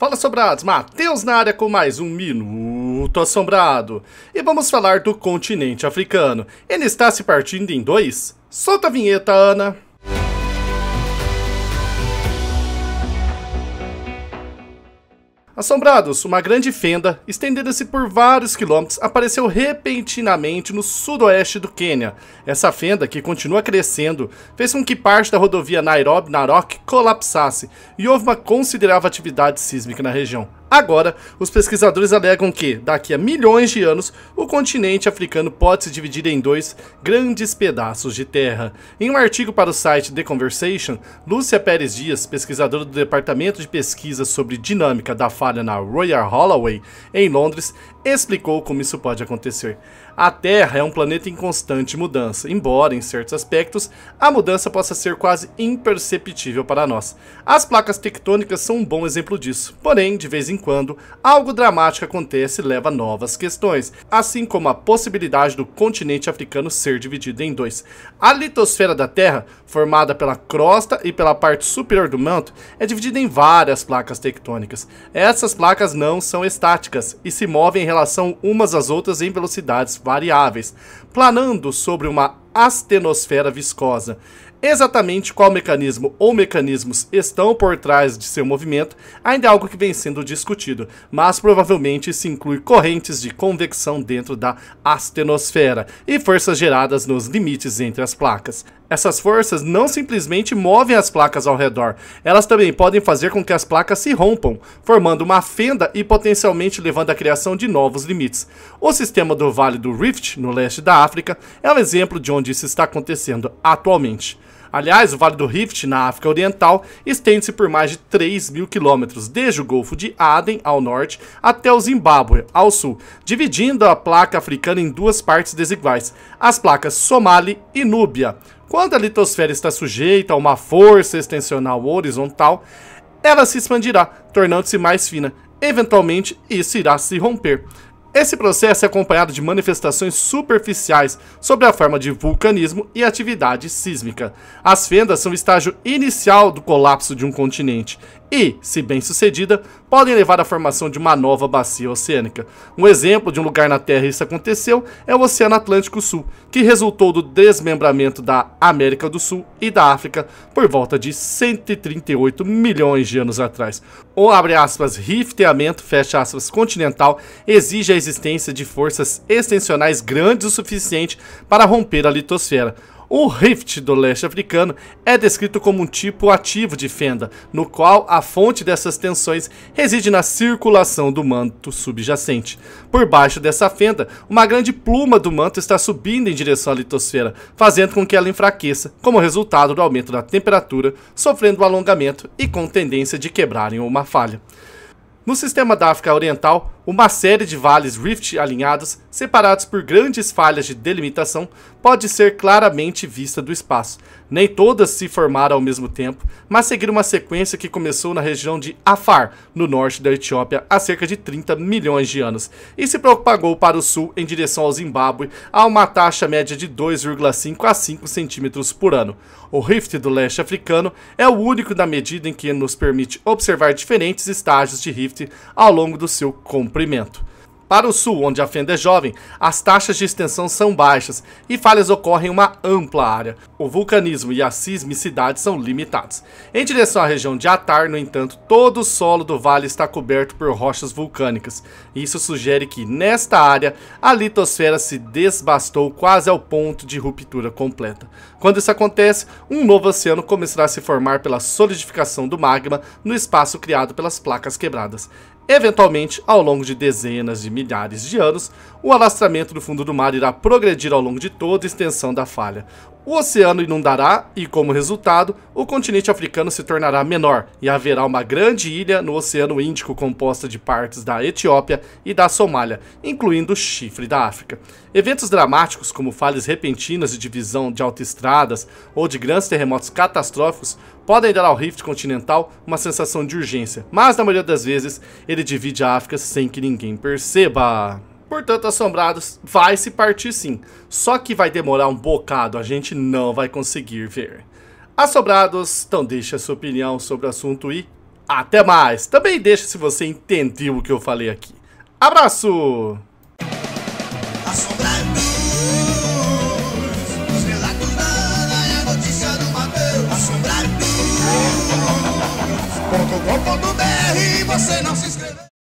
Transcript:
Fala sobrados, Matheus na área com mais um Minuto Assombrado. E vamos falar do continente africano. Ele está se partindo em dois? Solta a vinheta, Ana! Assombrados, uma grande fenda, estendida-se por vários quilômetros, apareceu repentinamente no sudoeste do Quênia. Essa fenda, que continua crescendo, fez com que parte da rodovia Nairobi-Narok colapsasse e houve uma considerável atividade sísmica na região. Agora, os pesquisadores alegam que, daqui a milhões de anos, o continente africano pode se dividir em dois grandes pedaços de terra. Em um artigo para o site The Conversation, Lúcia Pérez Dias, pesquisadora do Departamento de Pesquisa sobre Dinâmica da Falha na Royal Holloway, em Londres, explicou como isso pode acontecer. A Terra é um planeta em constante mudança, embora, em certos aspectos, a mudança possa ser quase imperceptível para nós. As placas tectônicas são um bom exemplo disso, porém, de vez em quando algo dramático acontece e leva a novas questões, assim como a possibilidade do continente africano ser dividido em dois. A litosfera da Terra, formada pela crosta e pela parte superior do manto, é dividida em várias placas tectônicas. Essas placas não são estáticas e se movem em relação umas às outras em velocidades variáveis, planando sobre uma astenosfera viscosa. Exatamente qual mecanismo ou mecanismos estão por trás de seu movimento ainda é algo que vem sendo discutido, mas provavelmente se inclui correntes de convecção dentro da astenosfera e forças geradas nos limites entre as placas. Essas forças não simplesmente movem as placas ao redor, elas também podem fazer com que as placas se rompam, formando uma fenda e potencialmente levando à criação de novos limites. O sistema do Vale do Rift, no leste da África, é um exemplo de onde isso está acontecendo atualmente. Aliás, o Vale do Rift, na África Oriental, estende-se por mais de 3 mil quilômetros, desde o Golfo de Aden, ao norte, até o Zimbábue, ao sul, dividindo a placa africana em duas partes desiguais, as placas Somali e Núbia. Quando a litosfera está sujeita a uma força extensional horizontal, ela se expandirá, tornando-se mais fina. Eventualmente, isso irá se romper. Esse processo é acompanhado de manifestações superficiais sob a forma de vulcanismo e atividade sísmica. As fendas são o estágio inicial do colapso de um continente e, se bem sucedida, podem levar à formação de uma nova bacia oceânica. Um exemplo de um lugar na Terra isso aconteceu é o Oceano Atlântico Sul, que resultou do desmembramento da América do Sul e da África por volta de 138 milhões de anos atrás. O abre aspas rifteamento fecha aspas continental exige a existência de forças extensionais grandes o suficiente para romper a litosfera. O rift do leste africano é descrito como um tipo ativo de fenda, no qual a fonte dessas tensões reside na circulação do manto subjacente. Por baixo dessa fenda, uma grande pluma do manto está subindo em direção à litosfera, fazendo com que ela enfraqueça, como resultado do aumento da temperatura, sofrendo alongamento e com tendência de quebrarem uma falha. No sistema da África Oriental, uma série de vales Rift alinhados, separados por grandes falhas de delimitação, pode ser claramente vista do espaço. Nem todas se formaram ao mesmo tempo, mas seguiram uma sequência que começou na região de Afar, no norte da Etiópia, há cerca de 30 milhões de anos, e se propagou para o sul em direção ao Zimbábue a uma taxa média de 2,5 a 5 centímetros por ano. O Rift do leste africano é o único na medida em que nos permite observar diferentes estágios de Rift ao longo do seu comprimento. Para o sul, onde a fenda é jovem, as taxas de extensão são baixas e falhas ocorrem em uma ampla área, o vulcanismo e a sismicidade são limitados. Em direção à região de Atar, no entanto, todo o solo do vale está coberto por rochas vulcânicas. Isso sugere que, nesta área, a litosfera se desbastou quase ao ponto de ruptura completa. Quando isso acontece, um novo oceano começará a se formar pela solidificação do magma no espaço criado pelas placas quebradas. Eventualmente, ao longo de dezenas de milhares de anos, o alastramento do fundo do mar irá progredir ao longo de toda a extensão da falha. O oceano inundará e, como resultado, o continente africano se tornará menor e haverá uma grande ilha no Oceano Índico composta de partes da Etiópia e da Somália, incluindo o chifre da África. Eventos dramáticos, como falhas repentinas de divisão de autoestradas ou de grandes terremotos catastróficos, podem dar ao rift continental uma sensação de urgência, mas na maioria das vezes ele divide a África sem que ninguém perceba. Portanto, Assombrados vai se partir sim. Só que vai demorar um bocado, a gente não vai conseguir ver. Assombrados, então deixa sua opinião sobre o assunto e até mais. Também deixa se você entendeu o que eu falei aqui. Abraço! Assombrado.